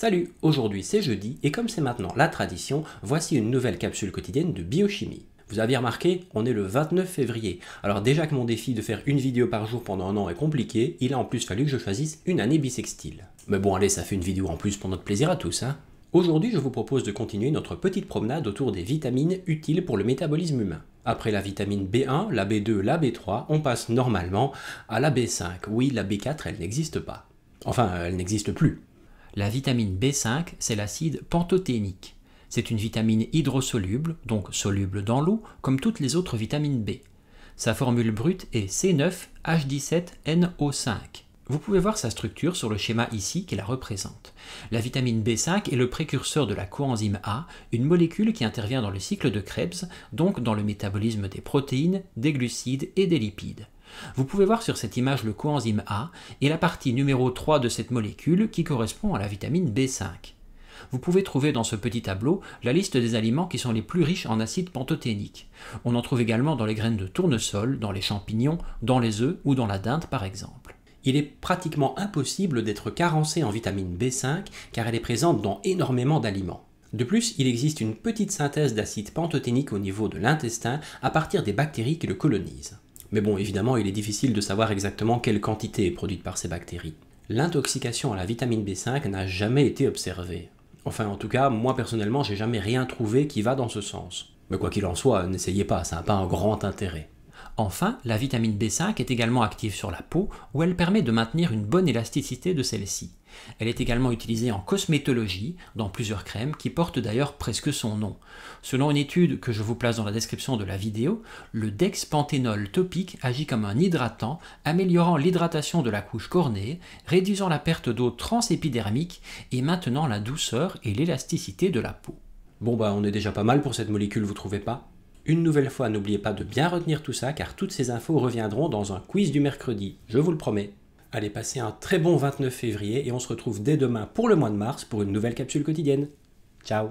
Salut, aujourd'hui c'est jeudi et comme c'est maintenant la tradition, voici une nouvelle capsule quotidienne de biochimie. Vous avez remarqué, on est le 29 février. Alors déjà que mon défi de faire une vidéo par jour pendant un an est compliqué, il a en plus fallu que je choisisse une année bissextile. Mais bon allez, ça fait une vidéo en plus pour notre plaisir à tous, hein Aujourd'hui, je vous propose de continuer notre petite promenade autour des vitamines utiles pour le métabolisme humain. Après la vitamine B1, la B2, la B3, on passe normalement à la B5. Oui, la B4, elle n'existe pas. Enfin, elle n'existe plus. La vitamine B5, c'est l'acide pantothénique. C'est une vitamine hydrosoluble, donc soluble dans l'eau, comme toutes les autres vitamines B. Sa formule brute est C9H17NO5. Vous pouvez voir sa structure sur le schéma ici qui la représente. La vitamine B5 est le précurseur de la coenzyme A, une molécule qui intervient dans le cycle de Krebs, donc dans le métabolisme des protéines, des glucides et des lipides. Vous pouvez voir sur cette image le coenzyme A et la partie numéro 3 de cette molécule qui correspond à la vitamine B5. Vous pouvez trouver dans ce petit tableau la liste des aliments qui sont les plus riches en acide pantothénique. On en trouve également dans les graines de tournesol, dans les champignons, dans les œufs ou dans la dinde par exemple. Il est pratiquement impossible d'être carencé en vitamine B5 car elle est présente dans énormément d'aliments. De plus, il existe une petite synthèse d'acide pantothénique au niveau de l'intestin à partir des bactéries qui le colonisent. Mais bon, évidemment, il est difficile de savoir exactement quelle quantité est produite par ces bactéries. L'intoxication à la vitamine B5 n'a jamais été observée. Enfin, en tout cas, moi personnellement, j'ai jamais rien trouvé qui va dans ce sens. Mais quoi qu'il en soit, n'essayez pas, ça n'a pas un grand intérêt. Enfin, la vitamine B5 est également active sur la peau où elle permet de maintenir une bonne élasticité de celle-ci. Elle est également utilisée en cosmétologie dans plusieurs crèmes qui portent d'ailleurs presque son nom. Selon une étude que je vous place dans la description de la vidéo, le dexpanthénol topique agit comme un hydratant, améliorant l'hydratation de la couche cornée, réduisant la perte d'eau transépidermique et maintenant la douceur et l'élasticité de la peau. Bon bah on est déjà pas mal pour cette molécule, vous trouvez pas une nouvelle fois, n'oubliez pas de bien retenir tout ça car toutes ces infos reviendront dans un quiz du mercredi, je vous le promets. Allez, passez un très bon 29 février et on se retrouve dès demain pour le mois de mars pour une nouvelle capsule quotidienne. Ciao